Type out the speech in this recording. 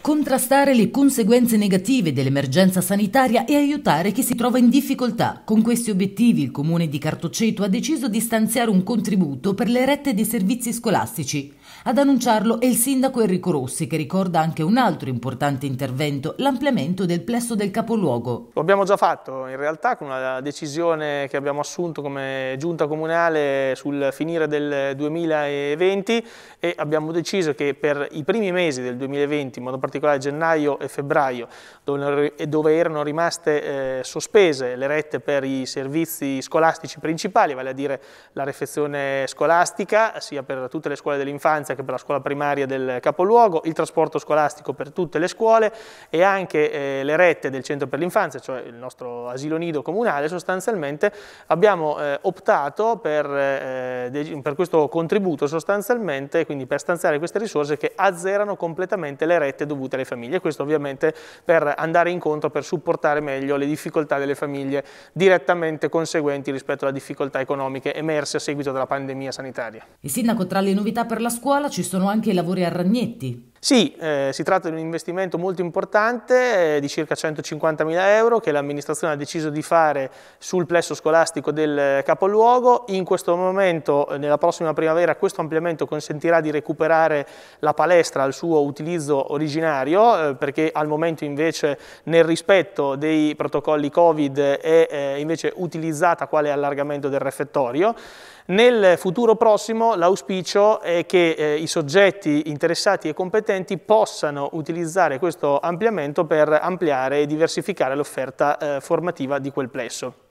contrastare le conseguenze negative dell'emergenza sanitaria e aiutare chi si trova in difficoltà. Con questi obiettivi il comune di Cartoceto ha deciso di stanziare un contributo per le rette dei servizi scolastici. Ad annunciarlo è il sindaco Enrico Rossi che ricorda anche un altro importante intervento, l'ampliamento del plesso del capoluogo. Lo abbiamo già fatto in realtà con una decisione che abbiamo assunto come giunta comunale sul finire del 2020 e abbiamo deciso che per i primi mesi del 2020, in modo particolare particolare gennaio e febbraio, dove, erano rimaste eh, sospese le rette per i servizi scolastici principali, vale a dire la refezione scolastica, sia per tutte le scuole dell'infanzia che per la scuola primaria del capoluogo, il trasporto scolastico per tutte le scuole e anche eh, le rette del centro per l'infanzia, cioè il nostro asilo nido comunale, sostanzialmente abbiamo eh, optato per, eh, per, questo contributo sostanzialmente, quindi per stanziare queste risorse che azzerano completamente le rette dove dovute alle famiglie. Questo ovviamente per andare incontro, per supportare meglio le difficoltà delle famiglie direttamente conseguenti rispetto alle difficoltà economiche emerse a seguito della pandemia sanitaria. Il sindaco, tra le novità per la scuola ci sono anche i lavori a Ragnetti. Sì, eh, si tratta di un investimento molto importante eh, di circa 150.000 euro che l'amministrazione ha deciso di fare sul plesso scolastico del eh, capoluogo. In questo momento, eh, nella prossima primavera, questo ampliamento consentirà di recuperare la palestra al suo utilizzo originario eh, perché al momento invece nel rispetto dei protocolli Covid è eh, invece utilizzata quale allargamento del refettorio. Nel futuro prossimo l'auspicio è che i soggetti interessati e competenti utenti possano utilizzare questo ampliamento per ampliare e diversificare l'offerta eh, formativa di quel plesso.